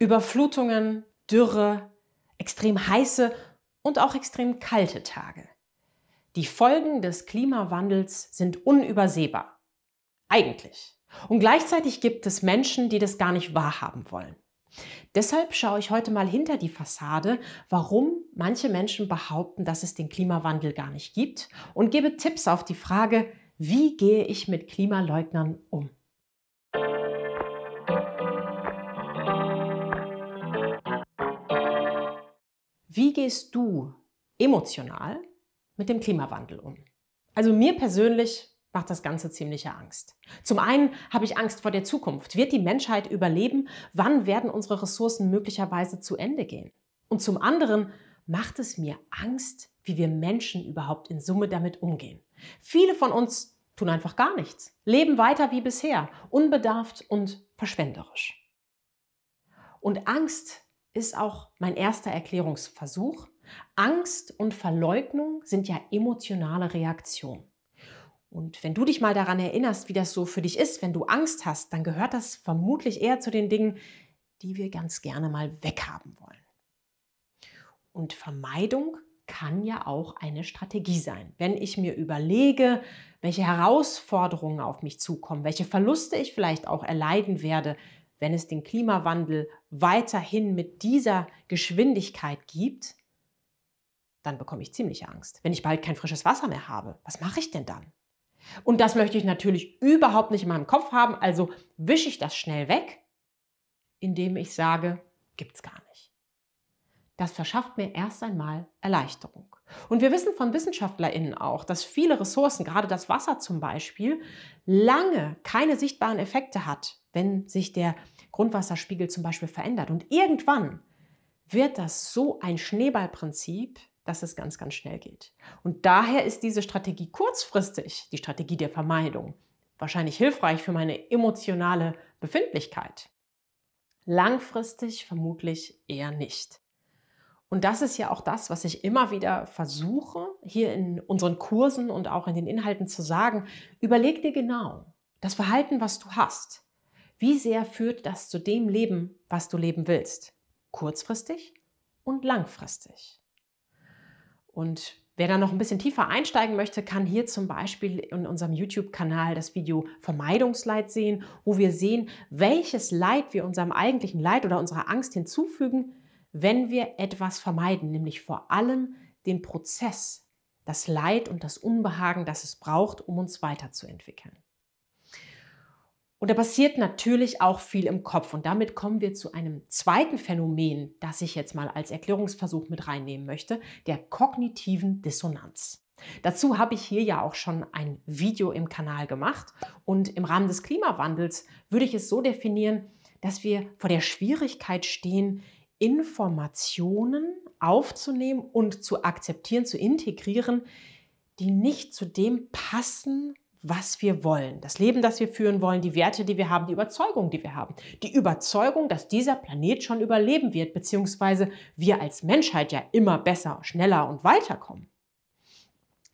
Überflutungen, Dürre, extrem heiße und auch extrem kalte Tage. Die Folgen des Klimawandels sind unübersehbar. Eigentlich. Und gleichzeitig gibt es Menschen, die das gar nicht wahrhaben wollen. Deshalb schaue ich heute mal hinter die Fassade, warum manche Menschen behaupten, dass es den Klimawandel gar nicht gibt und gebe Tipps auf die Frage, wie gehe ich mit Klimaleugnern um? wie gehst du emotional mit dem Klimawandel um? Also mir persönlich macht das Ganze ziemliche Angst. Zum einen habe ich Angst vor der Zukunft. Wird die Menschheit überleben? Wann werden unsere Ressourcen möglicherweise zu Ende gehen? Und zum anderen macht es mir Angst, wie wir Menschen überhaupt in Summe damit umgehen. Viele von uns tun einfach gar nichts, leben weiter wie bisher, unbedarft und verschwenderisch. Und Angst ist auch mein erster Erklärungsversuch. Angst und Verleugnung sind ja emotionale Reaktionen. Und wenn du dich mal daran erinnerst, wie das so für dich ist, wenn du Angst hast, dann gehört das vermutlich eher zu den Dingen, die wir ganz gerne mal weghaben wollen. Und Vermeidung kann ja auch eine Strategie sein. Wenn ich mir überlege, welche Herausforderungen auf mich zukommen, welche Verluste ich vielleicht auch erleiden werde, wenn es den Klimawandel weiterhin mit dieser Geschwindigkeit gibt, dann bekomme ich ziemliche Angst. Wenn ich bald kein frisches Wasser mehr habe, was mache ich denn dann? Und das möchte ich natürlich überhaupt nicht in meinem Kopf haben, also wische ich das schnell weg, indem ich sage, gibt's gar nicht. Das verschafft mir erst einmal Erleichterung. Und wir wissen von WissenschaftlerInnen auch, dass viele Ressourcen, gerade das Wasser zum Beispiel, lange keine sichtbaren Effekte hat, wenn sich der Grundwasserspiegel zum Beispiel verändert. Und irgendwann wird das so ein Schneeballprinzip, dass es ganz, ganz schnell geht. Und daher ist diese Strategie kurzfristig, die Strategie der Vermeidung, wahrscheinlich hilfreich für meine emotionale Befindlichkeit. Langfristig vermutlich eher nicht. Und das ist ja auch das, was ich immer wieder versuche, hier in unseren Kursen und auch in den Inhalten zu sagen. Überleg dir genau das Verhalten, was du hast. Wie sehr führt das zu dem Leben, was du leben willst? Kurzfristig und langfristig. Und wer da noch ein bisschen tiefer einsteigen möchte, kann hier zum Beispiel in unserem YouTube-Kanal das Video Vermeidungsleid sehen, wo wir sehen, welches Leid wir unserem eigentlichen Leid oder unserer Angst hinzufügen, wenn wir etwas vermeiden, nämlich vor allem den Prozess, das Leid und das Unbehagen, das es braucht, um uns weiterzuentwickeln. Und da passiert natürlich auch viel im Kopf. Und damit kommen wir zu einem zweiten Phänomen, das ich jetzt mal als Erklärungsversuch mit reinnehmen möchte, der kognitiven Dissonanz. Dazu habe ich hier ja auch schon ein Video im Kanal gemacht. Und im Rahmen des Klimawandels würde ich es so definieren, dass wir vor der Schwierigkeit stehen, Informationen aufzunehmen und zu akzeptieren, zu integrieren, die nicht zu dem passen, was wir wollen, das Leben, das wir führen wollen, die Werte, die wir haben, die Überzeugung, die wir haben. Die Überzeugung, dass dieser Planet schon überleben wird, beziehungsweise wir als Menschheit ja immer besser, schneller und weiterkommen.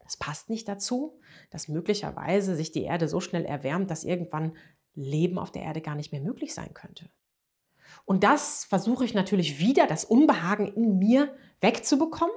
Das passt nicht dazu, dass möglicherweise sich die Erde so schnell erwärmt, dass irgendwann Leben auf der Erde gar nicht mehr möglich sein könnte. Und das versuche ich natürlich wieder, das Unbehagen in mir wegzubekommen.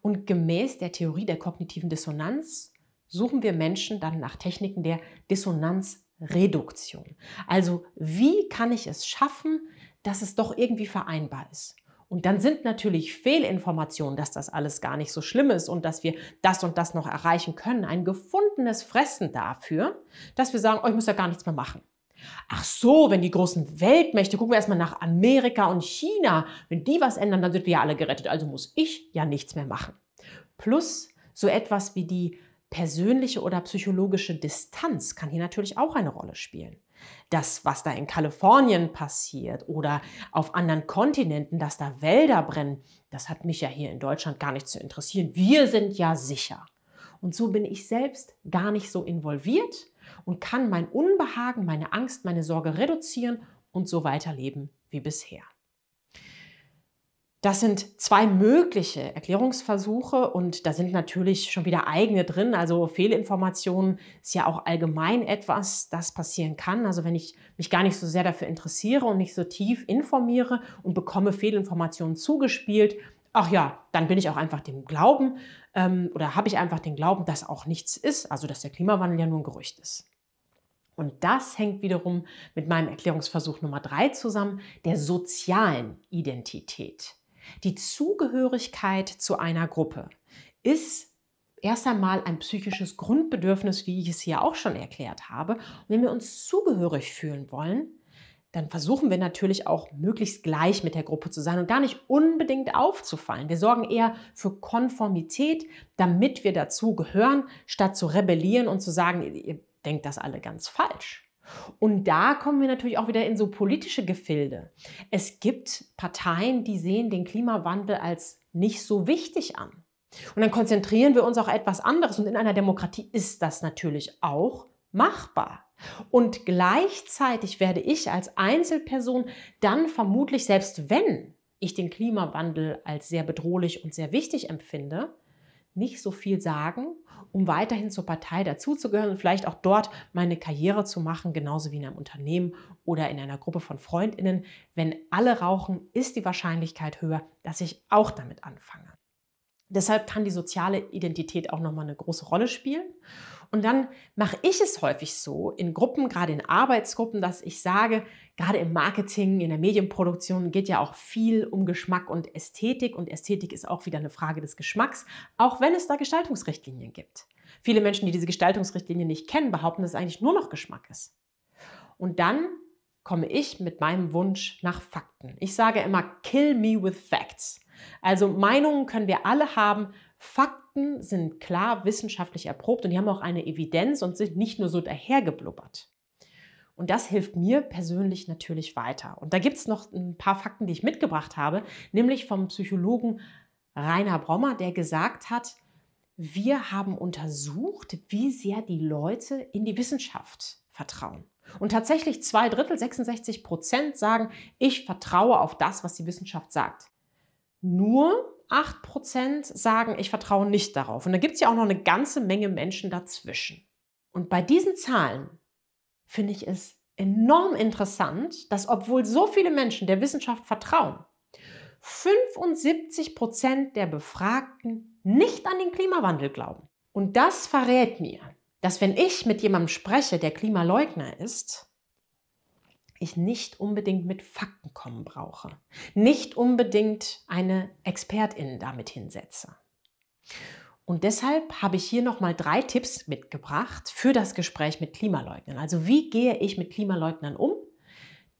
Und gemäß der Theorie der kognitiven Dissonanz suchen wir Menschen dann nach Techniken der Dissonanzreduktion. Also wie kann ich es schaffen, dass es doch irgendwie vereinbar ist? Und dann sind natürlich Fehlinformationen, dass das alles gar nicht so schlimm ist und dass wir das und das noch erreichen können, ein gefundenes Fressen dafür, dass wir sagen, oh, ich muss ja gar nichts mehr machen. Ach so, wenn die großen Weltmächte, gucken wir erstmal nach Amerika und China, wenn die was ändern, dann sind wir ja alle gerettet, also muss ich ja nichts mehr machen. Plus so etwas wie die persönliche oder psychologische Distanz kann hier natürlich auch eine Rolle spielen. Das, was da in Kalifornien passiert oder auf anderen Kontinenten, dass da Wälder brennen, das hat mich ja hier in Deutschland gar nicht zu interessieren. Wir sind ja sicher. Und so bin ich selbst gar nicht so involviert und kann mein Unbehagen, meine Angst, meine Sorge reduzieren und so weiterleben wie bisher. Das sind zwei mögliche Erklärungsversuche und da sind natürlich schon wieder eigene drin. Also Fehlinformationen ist ja auch allgemein etwas, das passieren kann. Also wenn ich mich gar nicht so sehr dafür interessiere und nicht so tief informiere und bekomme Fehlinformationen zugespielt, ach ja, dann bin ich auch einfach dem Glauben ähm, oder habe ich einfach den Glauben, dass auch nichts ist, also dass der Klimawandel ja nur ein Gerücht ist. Und das hängt wiederum mit meinem Erklärungsversuch Nummer drei zusammen, der sozialen Identität. Die Zugehörigkeit zu einer Gruppe ist erst einmal ein psychisches Grundbedürfnis, wie ich es hier auch schon erklärt habe. Und wenn wir uns zugehörig fühlen wollen, dann versuchen wir natürlich auch möglichst gleich mit der Gruppe zu sein und gar nicht unbedingt aufzufallen. Wir sorgen eher für Konformität, damit wir dazu gehören, statt zu rebellieren und zu sagen, ihr denkt das alle ganz falsch. Und da kommen wir natürlich auch wieder in so politische Gefilde. Es gibt Parteien, die sehen den Klimawandel als nicht so wichtig an. Und dann konzentrieren wir uns auf etwas anderes. Und in einer Demokratie ist das natürlich auch machbar. Und gleichzeitig werde ich als Einzelperson dann vermutlich, selbst wenn ich den Klimawandel als sehr bedrohlich und sehr wichtig empfinde, nicht so viel sagen, um weiterhin zur Partei dazuzugehören und vielleicht auch dort meine Karriere zu machen, genauso wie in einem Unternehmen oder in einer Gruppe von Freundinnen. Wenn alle rauchen, ist die Wahrscheinlichkeit höher, dass ich auch damit anfange. Deshalb kann die soziale Identität auch nochmal eine große Rolle spielen. Und dann mache ich es häufig so in Gruppen, gerade in Arbeitsgruppen, dass ich sage, gerade im Marketing, in der Medienproduktion geht ja auch viel um Geschmack und Ästhetik. Und Ästhetik ist auch wieder eine Frage des Geschmacks, auch wenn es da Gestaltungsrichtlinien gibt. Viele Menschen, die diese Gestaltungsrichtlinien nicht kennen, behaupten, dass es eigentlich nur noch Geschmack ist. Und dann komme ich mit meinem Wunsch nach Fakten. Ich sage immer, kill me with facts. Also Meinungen können wir alle haben. Fakten sind klar wissenschaftlich erprobt und die haben auch eine Evidenz und sind nicht nur so dahergeblubbert. Und das hilft mir persönlich natürlich weiter. Und da gibt es noch ein paar Fakten, die ich mitgebracht habe, nämlich vom Psychologen Rainer Brommer, der gesagt hat, wir haben untersucht, wie sehr die Leute in die Wissenschaft vertrauen. Und tatsächlich zwei Drittel, 66 Prozent sagen, ich vertraue auf das, was die Wissenschaft sagt nur 8% sagen, ich vertraue nicht darauf. Und da gibt es ja auch noch eine ganze Menge Menschen dazwischen. Und bei diesen Zahlen finde ich es enorm interessant, dass obwohl so viele Menschen der Wissenschaft vertrauen, 75% der Befragten nicht an den Klimawandel glauben. Und das verrät mir, dass wenn ich mit jemandem spreche, der Klimaleugner ist, ich nicht unbedingt mit Fakten kommen brauche, nicht unbedingt eine Expertin damit hinsetze. Und deshalb habe ich hier nochmal drei Tipps mitgebracht für das Gespräch mit Klimaleugnern. Also wie gehe ich mit Klimaleugnern um?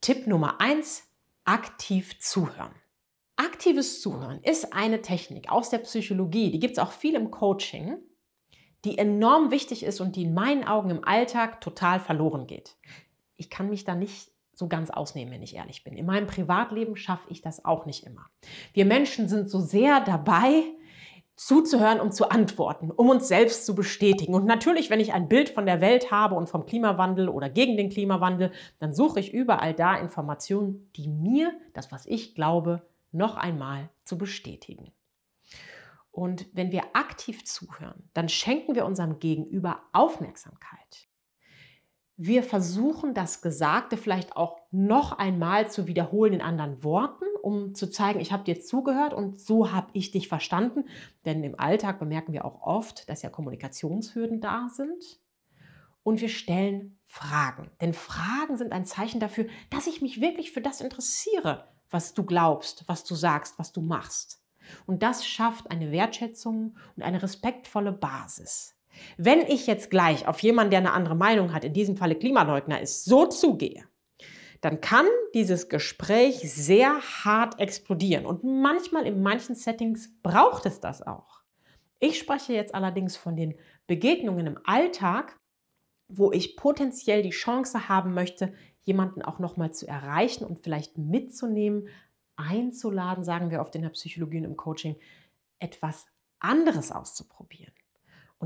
Tipp Nummer eins: aktiv zuhören. Aktives Zuhören ist eine Technik aus der Psychologie, die gibt es auch viel im Coaching, die enorm wichtig ist und die in meinen Augen im Alltag total verloren geht. Ich kann mich da nicht so ganz ausnehmen, wenn ich ehrlich bin. In meinem Privatleben schaffe ich das auch nicht immer. Wir Menschen sind so sehr dabei, zuzuhören, um zu antworten, um uns selbst zu bestätigen. Und natürlich, wenn ich ein Bild von der Welt habe und vom Klimawandel oder gegen den Klimawandel, dann suche ich überall da Informationen, die mir das, was ich glaube, noch einmal zu bestätigen. Und wenn wir aktiv zuhören, dann schenken wir unserem Gegenüber Aufmerksamkeit wir versuchen das Gesagte vielleicht auch noch einmal zu wiederholen in anderen Worten, um zu zeigen, ich habe dir zugehört und so habe ich dich verstanden. Denn im Alltag bemerken wir auch oft, dass ja Kommunikationshürden da sind. Und wir stellen Fragen. Denn Fragen sind ein Zeichen dafür, dass ich mich wirklich für das interessiere, was du glaubst, was du sagst, was du machst. Und das schafft eine Wertschätzung und eine respektvolle Basis. Wenn ich jetzt gleich auf jemanden, der eine andere Meinung hat, in diesem Falle Klimaleugner ist, so zugehe, dann kann dieses Gespräch sehr hart explodieren. Und manchmal in manchen Settings braucht es das auch. Ich spreche jetzt allerdings von den Begegnungen im Alltag, wo ich potenziell die Chance haben möchte, jemanden auch nochmal zu erreichen und vielleicht mitzunehmen, einzuladen, sagen wir oft in der Psychologie und im Coaching, etwas anderes auszuprobieren.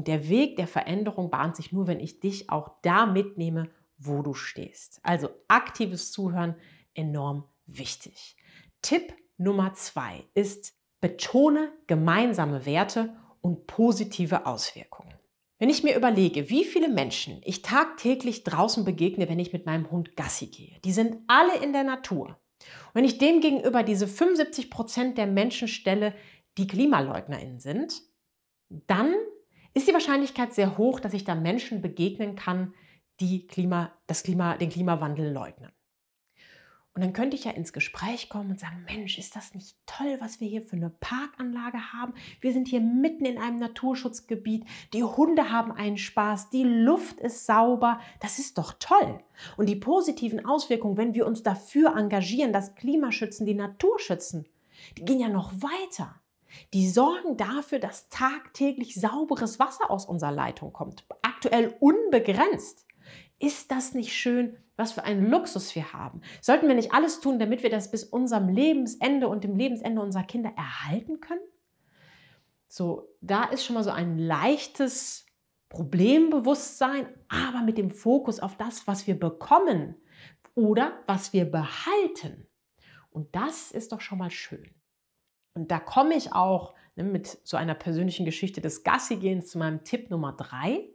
Und der Weg der Veränderung bahnt sich nur, wenn ich dich auch da mitnehme, wo du stehst. Also aktives Zuhören enorm wichtig. Tipp Nummer zwei ist, betone gemeinsame Werte und positive Auswirkungen. Wenn ich mir überlege, wie viele Menschen ich tagtäglich draußen begegne, wenn ich mit meinem Hund Gassi gehe, die sind alle in der Natur. Und wenn ich dem gegenüber diese 75 Prozent der Menschen stelle, die KlimaleugnerInnen sind, dann ist die Wahrscheinlichkeit sehr hoch, dass ich da Menschen begegnen kann, die Klima, das Klima, den Klimawandel leugnen. Und dann könnte ich ja ins Gespräch kommen und sagen, Mensch, ist das nicht toll, was wir hier für eine Parkanlage haben? Wir sind hier mitten in einem Naturschutzgebiet, die Hunde haben einen Spaß, die Luft ist sauber, das ist doch toll. Und die positiven Auswirkungen, wenn wir uns dafür engagieren, das Klima schützen, die Natur schützen, die gehen ja noch weiter. Die sorgen dafür, dass tagtäglich sauberes Wasser aus unserer Leitung kommt. Aktuell unbegrenzt. Ist das nicht schön, was für einen Luxus wir haben? Sollten wir nicht alles tun, damit wir das bis unserem Lebensende und dem Lebensende unserer Kinder erhalten können? So, da ist schon mal so ein leichtes Problembewusstsein, aber mit dem Fokus auf das, was wir bekommen oder was wir behalten. Und das ist doch schon mal schön. Und da komme ich auch ne, mit so einer persönlichen Geschichte des Gassigehens zu meinem Tipp Nummer drei.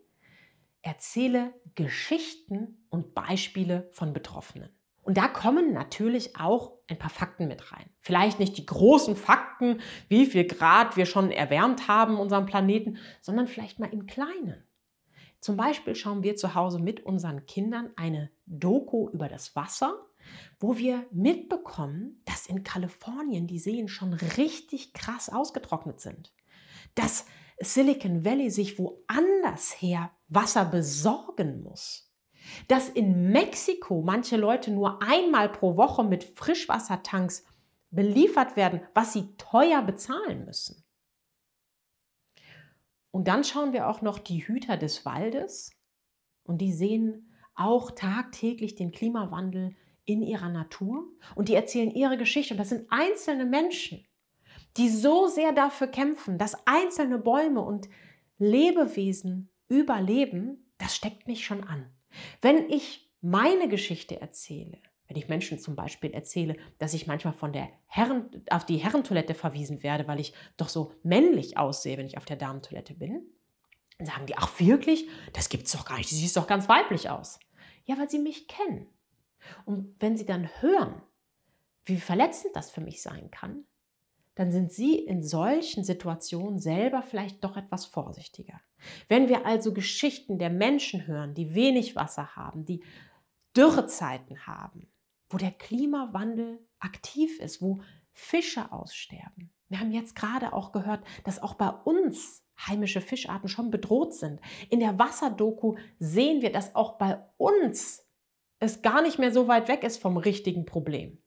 Erzähle Geschichten und Beispiele von Betroffenen. Und da kommen natürlich auch ein paar Fakten mit rein. Vielleicht nicht die großen Fakten, wie viel Grad wir schon erwärmt haben unseren Planeten, sondern vielleicht mal im Kleinen. Zum Beispiel schauen wir zu Hause mit unseren Kindern eine Doku über das Wasser wo wir mitbekommen, dass in Kalifornien die Seen schon richtig krass ausgetrocknet sind. Dass Silicon Valley sich woanders her Wasser besorgen muss. Dass in Mexiko manche Leute nur einmal pro Woche mit Frischwassertanks beliefert werden, was sie teuer bezahlen müssen. Und dann schauen wir auch noch die Hüter des Waldes und die sehen auch tagtäglich den Klimawandel in ihrer Natur und die erzählen ihre Geschichte. Und das sind einzelne Menschen, die so sehr dafür kämpfen, dass einzelne Bäume und Lebewesen überleben. Das steckt mich schon an. Wenn ich meine Geschichte erzähle, wenn ich Menschen zum Beispiel erzähle, dass ich manchmal von der Herren, auf die Herrentoilette verwiesen werde, weil ich doch so männlich aussehe, wenn ich auf der Damentoilette bin, dann sagen die, ach wirklich? Das gibt's doch gar nicht, du siehst doch ganz weiblich aus. Ja, weil sie mich kennen. Und wenn sie dann hören, wie verletzend das für mich sein kann, dann sind sie in solchen Situationen selber vielleicht doch etwas vorsichtiger. Wenn wir also Geschichten der Menschen hören, die wenig Wasser haben, die Dürrezeiten haben, wo der Klimawandel aktiv ist, wo Fische aussterben. Wir haben jetzt gerade auch gehört, dass auch bei uns heimische Fischarten schon bedroht sind. In der Wasserdoku sehen wir, dass auch bei uns es gar nicht mehr so weit weg ist vom richtigen Problem.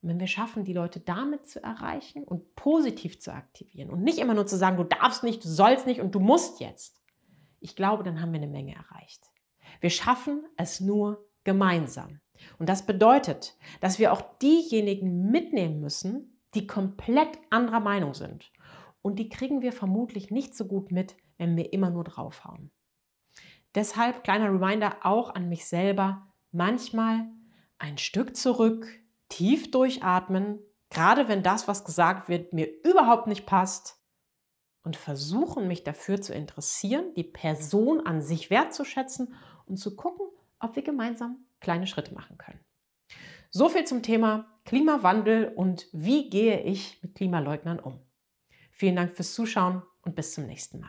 Und wenn wir schaffen, die Leute damit zu erreichen und positiv zu aktivieren und nicht immer nur zu sagen, du darfst nicht, du sollst nicht und du musst jetzt, ich glaube, dann haben wir eine Menge erreicht. Wir schaffen es nur gemeinsam. Und das bedeutet, dass wir auch diejenigen mitnehmen müssen, die komplett anderer Meinung sind. Und die kriegen wir vermutlich nicht so gut mit, wenn wir immer nur draufhauen. Deshalb kleiner Reminder auch an mich selber, manchmal ein Stück zurück, tief durchatmen, gerade wenn das, was gesagt wird, mir überhaupt nicht passt und versuchen, mich dafür zu interessieren, die Person an sich wertzuschätzen und zu gucken, ob wir gemeinsam kleine Schritte machen können. So viel zum Thema Klimawandel und wie gehe ich mit Klimaleugnern um. Vielen Dank fürs Zuschauen und bis zum nächsten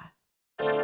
Mal.